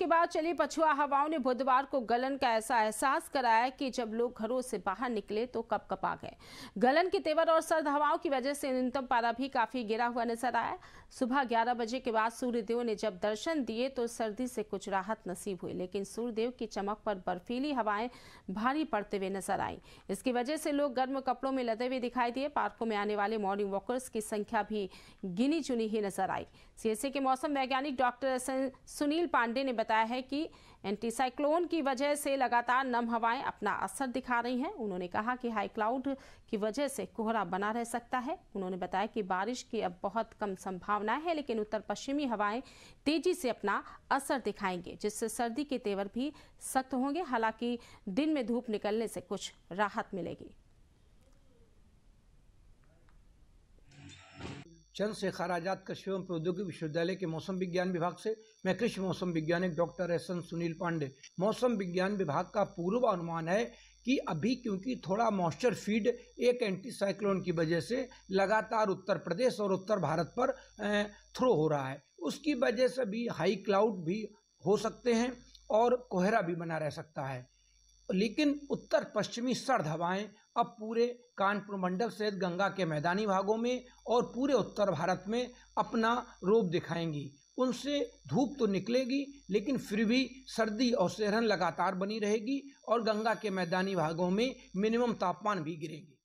के बाद चली पछुआ हवाओं ने बुधवार को गलन का ऐसा एहसास कराया कि जब लोग घरों से बाहर निकले तो कप कप आ गए गलन के तेवर और सर्द हवाओं की वजह से न्यूनतम पारा भी काफी गिरा हुआ नजर आया सुबह 11 बजे के बाद सूर्यदेव ने जब दर्शन दिए तो सर्दी से कुछ राहत नसीब हुई लेकिन सूर्यदेव की चमक पर बर्फीली हवाएं भारी पड़ते हुए नजर आई इसकी वजह से लोग गर्म कपड़ों में लदे हुए दिखाई दिए पार्कों में आने वाले मॉर्निंग वॉकर्स की संख्या भी गिनी चुनी ही नजर आई सीएसए के मौसम वैज्ञानिक डॉक्टर सुनील पांडे ने बताया बताया है कि एंटीसाइक्लोन की वजह से लगातार नम हवाएं अपना असर दिखा रही हैं उन्होंने कहा कि हाई क्लाउड की वजह से कोहरा बना रह सकता है उन्होंने बताया कि बारिश की अब बहुत कम संभावना है लेकिन उत्तर पश्चिमी हवाएं तेजी से अपना असर दिखाएंगे जिससे सर्दी के तेवर भी सख्त होंगे हालांकि दिन में धूप निकलने से कुछ राहत मिलेगी चंद शेखर आजाद एवं प्रौद्योगिक विश्वविद्यालय के मौसम विज्ञान विभाग से मैं कृषि मौसम विज्ञानिक doctor S N Sunil Pandey मौसम विज्ञान विभाग का पूर्व अनुमान है कि अभी क्योंकि थोड़ा मॉइस्चर फीड एक एंटी साइक्लोन की वजह से लगातार उत्तर प्रदेश और उत्तर भारत पर थ्रो हो रहा है उसकी वजह से भी हाई क्लाउड भी हो सकते हैं और कोहरा भी बना रह सकता है लेकिन उत्तर पश्चिमी सर्द हवाएं अब पूरे कानपुर मंडल सहित गंगा के मैदानी भागों में और पूरे उत्तर भारत में अपना रूप दिखाएंगी उनसे धूप तो निकलेगी लेकिन फिर भी सर्दी और सेहरन लगातार बनी रहेगी और गंगा के मैदानी भागों में मिनिमम तापमान भी गिरेगी